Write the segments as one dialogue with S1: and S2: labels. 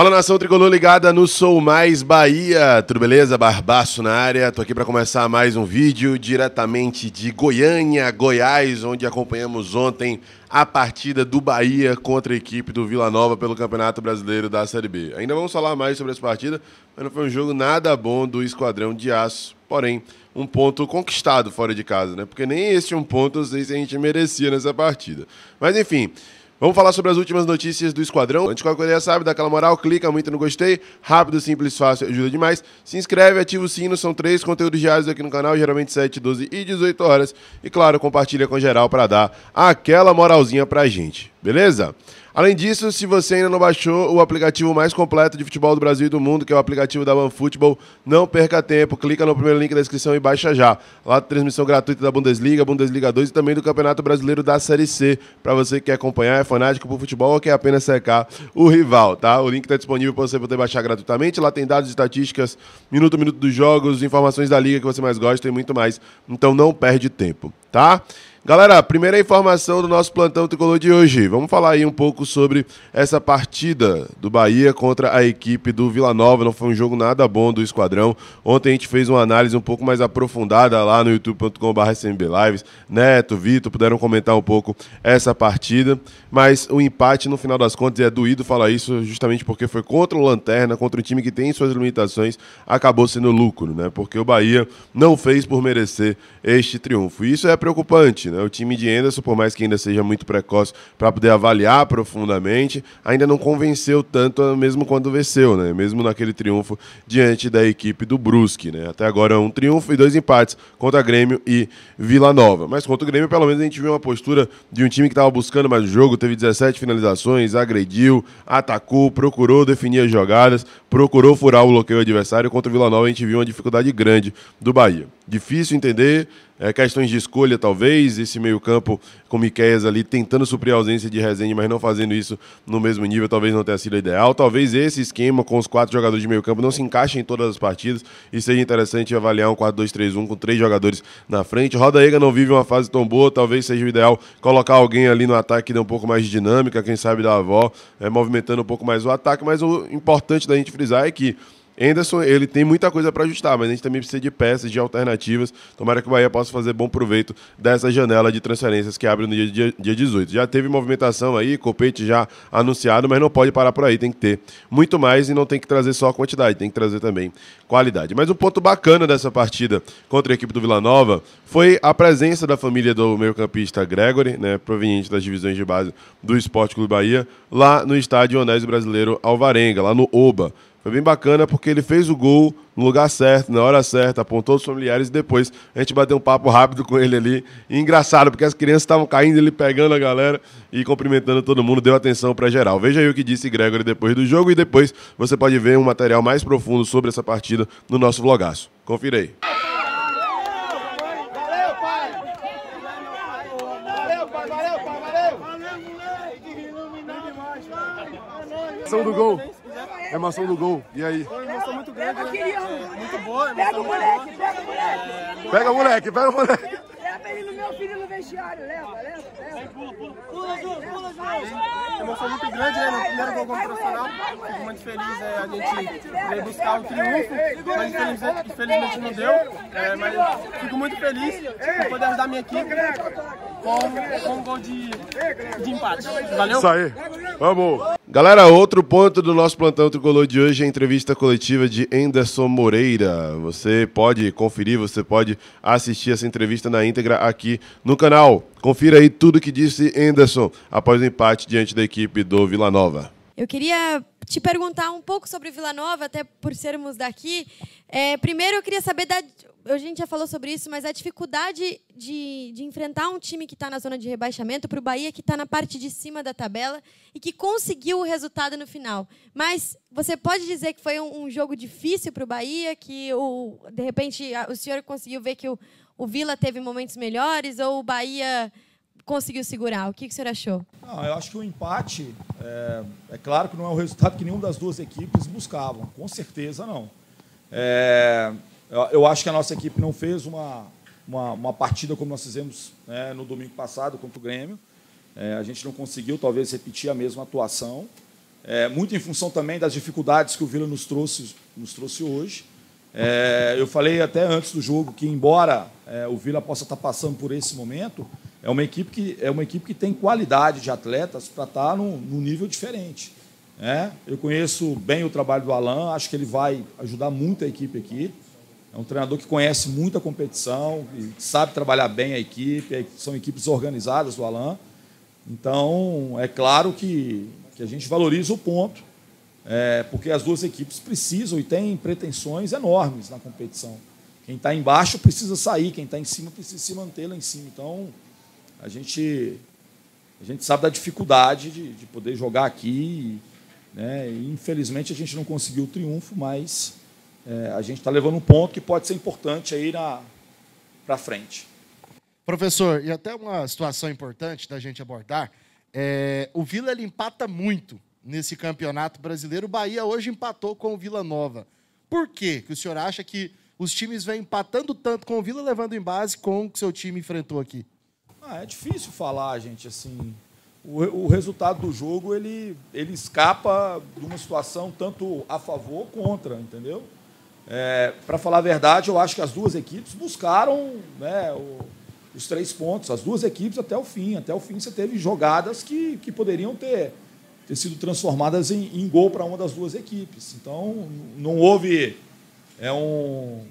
S1: Fala nação tricolor ligada no Sou Mais Bahia, tudo beleza? Barbaço na área, tô aqui para começar mais um vídeo diretamente de Goiânia, Goiás, onde acompanhamos ontem a partida do Bahia contra a equipe do Vila Nova pelo Campeonato Brasileiro da Série B. Ainda vamos falar mais sobre essa partida, mas não foi um jogo nada bom do Esquadrão de Aço, porém um ponto conquistado fora de casa, né? Porque nem esse um ponto, não sei se a gente merecia nessa partida. Mas enfim, Vamos falar sobre as últimas notícias do Esquadrão. Antes qualquer coisa, sabe, dá aquela moral, clica muito no gostei. Rápido, simples, fácil, ajuda demais. Se inscreve, ativa o sino, são três conteúdos diários aqui no canal, geralmente 7, 12 e 18 horas. E claro, compartilha com geral para dar aquela moralzinha pra gente, beleza? Além disso, se você ainda não baixou o aplicativo mais completo de futebol do Brasil e do mundo, que é o aplicativo da OneFootball, não perca tempo. Clica no primeiro link da descrição e baixa já. Lá tem transmissão gratuita da Bundesliga, Bundesliga 2 e também do Campeonato Brasileiro da Série C. Para você que quer acompanhar, é fanático por futebol ou quer apenas secar o rival, tá? O link está disponível para você poder baixar gratuitamente. Lá tem dados, estatísticas, minuto a minuto dos jogos, informações da liga que você mais gosta e muito mais. Então não perde tempo, tá? Galera, primeira informação do nosso plantão tricolor de hoje. Vamos falar aí um pouco sobre essa partida do Bahia contra a equipe do Vila Nova. Não foi um jogo nada bom do esquadrão. Ontem a gente fez uma análise um pouco mais aprofundada lá no youtube.com.br Lives. Neto, Vitor puderam comentar um pouco essa partida. Mas o empate, no final das contas, é doído falar isso justamente porque foi contra o Lanterna, contra um time que tem suas limitações, acabou sendo lucro, né? Porque o Bahia não fez por merecer este triunfo. E isso é preocupante né? O time de Anderson, por mais que ainda seja muito precoce para poder avaliar profundamente, ainda não convenceu tanto, mesmo quando venceu, né? Mesmo naquele triunfo diante da equipe do Brusque, né? Até agora é um triunfo e dois empates contra Grêmio e Vila Nova. Mas contra o Grêmio, pelo menos a gente viu uma postura de um time que estava buscando mais o jogo, teve 17 finalizações, agrediu, atacou, procurou definir as jogadas, procurou furar o bloqueio adversário. Contra o Vila Nova, a gente viu uma dificuldade grande do Bahia difícil entender. É, questões de escolha, talvez, esse meio-campo com Miqueias ali tentando suprir a ausência de Rezende, mas não fazendo isso no mesmo nível, talvez não tenha sido ideal. Talvez esse esquema com os quatro jogadores de meio-campo não se encaixe em todas as partidas e seja interessante avaliar um 4-2-3-1 com três jogadores na frente. Roda Ega não vive uma fase tão boa, talvez seja o ideal colocar alguém ali no ataque que dê um pouco mais de dinâmica, quem sabe da avó, é, movimentando um pouco mais o ataque, mas o importante da gente frisar é que Anderson, ele tem muita coisa para ajustar, mas a gente também precisa de peças, de alternativas. Tomara que o Bahia possa fazer bom proveito dessa janela de transferências que abre no dia, dia, dia 18. Já teve movimentação aí, Copete já anunciado, mas não pode parar por aí, tem que ter muito mais e não tem que trazer só quantidade, tem que trazer também qualidade. Mas um ponto bacana dessa partida contra a equipe do Vila Nova foi a presença da família do meio-campista Gregory, né, proveniente das divisões de base do Esporte Clube Bahia, lá no estádio Onésio Brasileiro Alvarenga, lá no Oba. Foi bem bacana porque ele fez o gol no lugar certo, na hora certa, apontou os familiares e depois a gente bateu um papo rápido com ele ali. E engraçado, porque as crianças estavam caindo, ele pegando a galera e cumprimentando todo mundo, deu atenção para geral. Veja aí o que disse Gregory depois do jogo e depois você pode ver um material mais profundo sobre essa partida no nosso vlogaço. Confira aí. Valeu, pai, valeu, pai, valeu! Valeu, moleque! Iluminado!
S2: do gol! A
S1: emoção do gol. E aí? muito grande. Pega, né? Muito Pega o moleque, pega o moleque. Pega o moleque, pega o moleque. Leva ele no meu filho no vestiário, leva, leva, leva. Pula, pula, pula. Pula, Ju, pula, Emoção muito grande, né? né? Meu primeiro gol como profissional. Fico muito feliz é, a gente veio buscar o triunfo, mas infelizmente, infelizmente não deu. É, mas fico muito feliz por poder ajudar a minha equipe com, com um gol de, de empate. Valeu? Isso aí. Vamos. Galera, outro ponto do nosso plantão tricolor de hoje é a entrevista coletiva de Anderson Moreira. Você pode conferir, você pode assistir essa entrevista na íntegra aqui no canal. Confira aí tudo que disse Anderson após o empate diante da equipe do Vila Nova. Eu queria te perguntar um pouco sobre Vila Nova, até por sermos daqui. É, primeiro, eu queria saber da. A gente já falou sobre isso, mas a dificuldade de, de enfrentar um time que está na zona de rebaixamento para o Bahia, que está na parte de cima da tabela e que conseguiu o resultado no final. Mas você pode dizer que foi um, um jogo difícil para o Bahia, que o, de repente o senhor conseguiu ver que o, o Vila teve momentos melhores ou o Bahia conseguiu segurar. O que, que o senhor achou? Não, eu acho
S2: que o empate, é, é, claro que não é o resultado que nenhuma das duas equipes buscavam. Com certeza não. É, eu, eu, acho que a nossa equipe não fez uma, uma, uma partida como nós fizemos né, no domingo passado contra o Grêmio. É, a gente não conseguiu, talvez, repetir a mesma atuação. É, muito em função também das dificuldades que o Vila nos trouxe, nos trouxe hoje. É, eu falei até antes do jogo que, embora é, o Vila possa estar passando por esse momento, é uma equipe que, é uma equipe que tem qualidade de atletas para estar tá num, num nível diferente. Né? Eu conheço bem o trabalho do Alan, acho que ele vai ajudar muito a equipe aqui. É um treinador que conhece muito a competição, sabe trabalhar bem a equipe, é, são equipes organizadas do Alan. Então, é claro que, que a gente valoriza o ponto, é, porque as duas equipes precisam e têm pretensões enormes na competição. Quem está embaixo precisa sair, quem está em cima precisa se manter lá em cima. Então, a gente, a gente sabe da dificuldade de, de poder jogar aqui. Né? E, infelizmente a gente não conseguiu o triunfo, mas é, a gente está levando um ponto que pode ser importante aí para frente.
S1: Professor, e até uma situação importante da gente abordar, é, o Vila ele empata muito nesse campeonato
S2: brasileiro. O Bahia hoje empatou com o Vila Nova. Por quê? que o senhor acha que os times vêm empatando tanto com o Vila, levando em base com o que seu time enfrentou aqui? Ah, é difícil falar, gente, assim. O, o resultado do jogo ele, ele escapa de uma situação tanto a favor ou contra, entendeu? É, Para falar a verdade, eu acho que as duas equipes buscaram né, o, os três pontos, as duas equipes até o fim. Até o fim você teve jogadas que, que poderiam ter, ter sido transformadas em, em gol para uma das duas equipes. Então, não houve é um,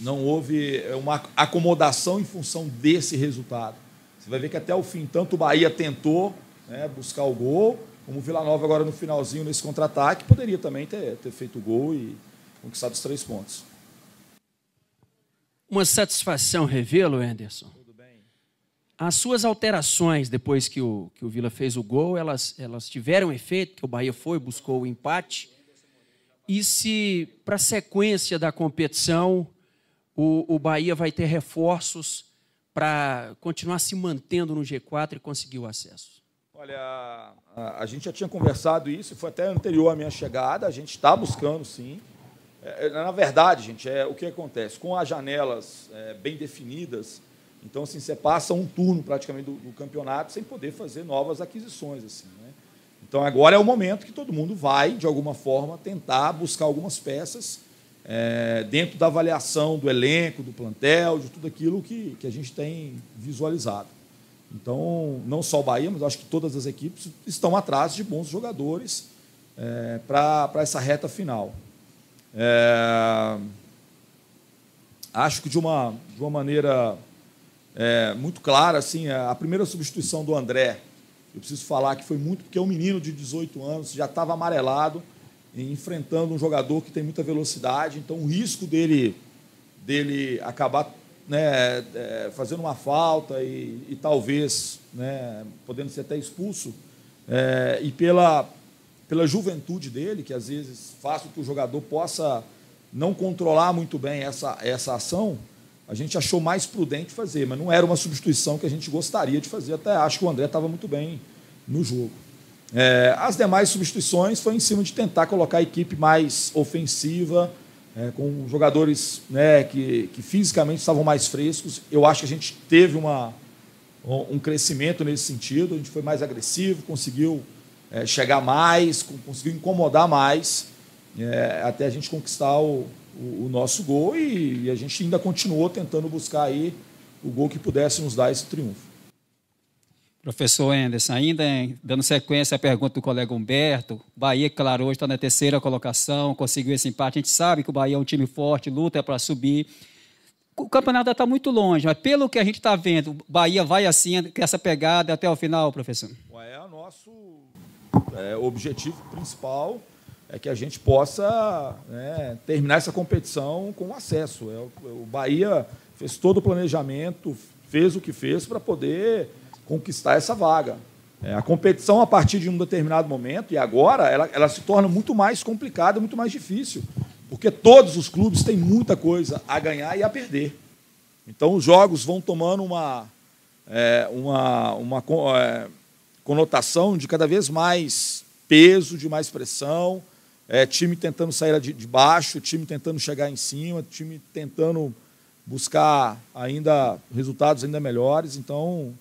S2: não houve é, uma acomodação em função desse resultado. Você vai ver que até o fim, tanto o Bahia tentou né, buscar o gol, como o Vila Nova agora no finalzinho, nesse contra-ataque, poderia também ter, ter feito o gol e conquistado os três pontos.
S1: Uma satisfação revê-lo, Anderson. As suas alterações depois que o, que o Vila fez o gol, elas, elas tiveram efeito, que o Bahia
S2: foi, buscou o empate. E se para a sequência da competição
S1: o, o Bahia vai ter reforços para continuar se mantendo no G4 e conseguir o acesso?
S2: Olha, a, a gente já tinha conversado isso, foi até anterior à minha chegada, a gente está buscando sim. É, é, na verdade, gente, é o que acontece? Com as janelas é, bem definidas, então assim, você passa um turno praticamente do, do campeonato sem poder fazer novas aquisições. assim. Né? Então agora é o momento que todo mundo vai, de alguma forma, tentar buscar algumas peças é, dentro da avaliação do elenco, do plantel, de tudo aquilo que, que a gente tem visualizado. Então, não só o Bahia, mas acho que todas as equipes estão atrás de bons jogadores é, para essa reta final. É, acho que de uma, de uma maneira é, muito clara, assim, a primeira substituição do André, eu preciso falar que foi muito porque é um menino de 18 anos, já estava amarelado, enfrentando um jogador que tem muita velocidade, então o risco dele, dele acabar né, é, fazendo uma falta e, e talvez né, podendo ser até expulso, é, e pela, pela juventude dele, que às vezes faz com que o jogador possa não controlar muito bem essa, essa ação, a gente achou mais prudente fazer, mas não era uma substituição que a gente gostaria de fazer, até acho que o André estava muito bem no jogo. É, as demais substituições foi em cima de tentar colocar a equipe mais ofensiva, é, com jogadores né, que, que fisicamente estavam mais frescos. Eu acho que a gente teve uma, um crescimento nesse sentido, a gente foi mais agressivo, conseguiu é, chegar mais, conseguiu incomodar mais, é, até a gente conquistar o, o, o nosso gol e, e a gente ainda continuou tentando buscar aí o gol que pudesse nos dar esse triunfo. Professor Anderson, ainda dando sequência à pergunta do colega Humberto, Bahia, claro, hoje está na terceira colocação, conseguiu esse empate. A gente sabe que o Bahia é um time forte, luta para subir. O campeonato está muito longe, mas pelo que a gente está vendo, o Bahia vai assim, com essa pegada até o final, professor? É o nosso é, objetivo principal é que a gente possa né, terminar essa competição com acesso. É, o Bahia fez todo o planejamento, fez o que fez para poder conquistar essa vaga. É, a competição, a partir de um determinado momento, e agora, ela, ela se torna muito mais complicada, muito mais difícil, porque todos os clubes têm muita coisa a ganhar e a perder. Então, os jogos vão tomando uma, é, uma, uma é, conotação de cada vez mais peso, de mais pressão, é, time tentando sair de, de baixo, time tentando chegar em cima, time tentando buscar ainda resultados ainda melhores. Então,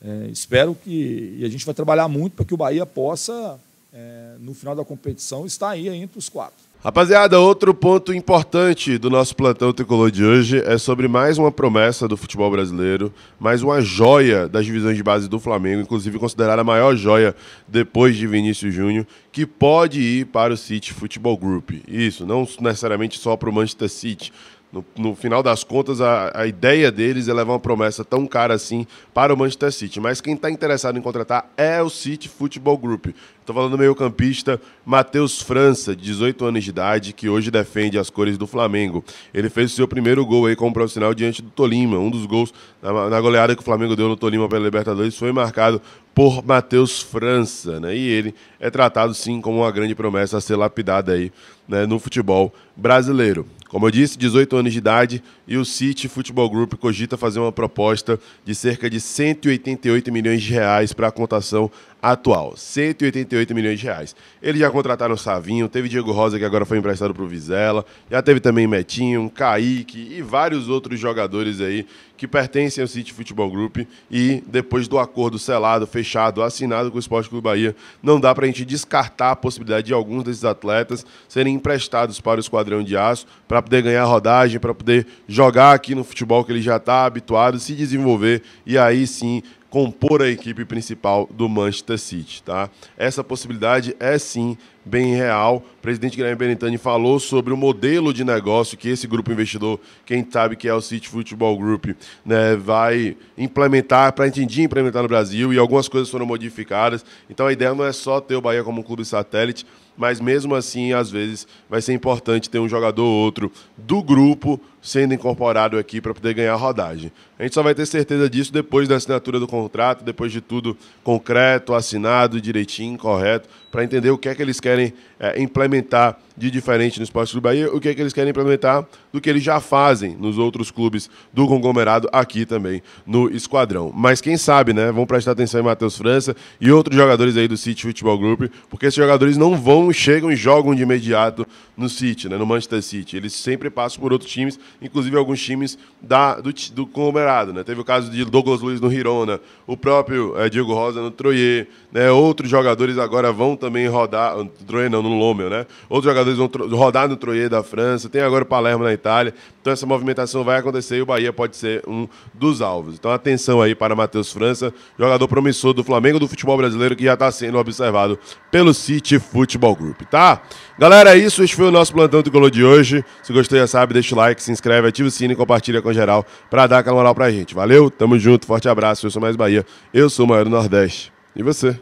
S2: é, espero que. E a gente vai trabalhar muito para que o Bahia possa, é, no final da competição, estar aí entre os quatro.
S1: Rapaziada, outro ponto importante do nosso plantão tricolor de hoje é sobre mais uma promessa do futebol brasileiro, mais uma joia das divisões de base do Flamengo, inclusive considerada a maior joia depois de Vinícius Júnior, que pode ir para o City Football Group. Isso, não necessariamente só para o Manchester City, no, no, final das contas, a, a, ideia deles é levar uma promessa tão cara assim para o Manchester City. Mas quem está interessado em contratar é o City Football Group. Estou falando do meio-campista Matheus França, de 18 anos de idade, que hoje defende as cores do Flamengo. Ele fez o seu primeiro gol aí como profissional diante do Tolima. Um dos gols na, na goleada que o Flamengo deu no Tolima pela Libertadores foi marcado por Matheus França, né? E ele é tratado sim como uma grande promessa a ser lapidada aí né, no futebol brasileiro. Como eu disse, 18 anos de idade e o City Football Group cogita fazer uma proposta de cerca de 188 milhões de reais para a contação atual, 188 milhões de reais. Eles já contrataram o Savinho, teve Diego Rosa, que agora foi emprestado para o Vizela, já teve também Metinho, Kaique e vários outros jogadores aí que pertencem ao City Futebol Group e depois do acordo selado, fechado, assinado com o Esporte Clube Bahia, não dá para a gente descartar a possibilidade de alguns desses atletas serem emprestados para o Esquadrão de Aço para poder ganhar rodagem, para poder jogar aqui no futebol que ele já está habituado, se desenvolver e aí sim compor a equipe principal do Manchester City, tá? Essa possibilidade é sim bem real. O presidente Guilherme Benintani falou sobre o modelo de negócio que esse grupo investidor, quem sabe que é o City Football Group, né, vai implementar, para entender implementar no Brasil e algumas coisas foram modificadas. Então a ideia não é só ter o Bahia como um clube satélite, mas mesmo assim, às vezes vai ser importante ter um jogador ou outro do grupo sendo incorporado aqui para poder ganhar rodagem. A gente só vai ter certeza disso depois da assinatura do contrato, depois de tudo concreto, assinado, direitinho, correto, para entender o que é que eles querem é, implementar de diferente no Esporte Clube Bahia, o que é que eles querem implementar do que eles já fazem nos outros clubes do conglomerado aqui também no Esquadrão. Mas quem sabe, né? Vão prestar atenção em Matheus França e outros jogadores aí do City Football Group, porque esses jogadores não vão, chegam e jogam de imediato no City, né, no Manchester City. Eles sempre passam por outros times, inclusive alguns times da, do, do conglomerado. Né? Teve o caso de Douglas Luiz no Hirona, o próprio é, Diego Rosa no Troyer, né? outros jogadores agora vão também rodar, Troyer não, no Lomel, né? Outros jogadores vão rodar no Troyer da França, tem agora o Palermo na Itália. Então essa movimentação vai acontecer e o Bahia pode ser um dos alvos. Então atenção aí para Matheus França, jogador promissor do Flamengo do futebol brasileiro que já está sendo observado pelo City Football Group, tá? Galera, é isso. Este foi o nosso plantão do Golo de hoje. Se gostou, já sabe, deixa o like, se inscreve, ativa o sino e compartilha com geral para dar aquela moral pra gente. Valeu, tamo junto, forte abraço. Eu sou mais Bahia, eu sou o maior do Nordeste. E você?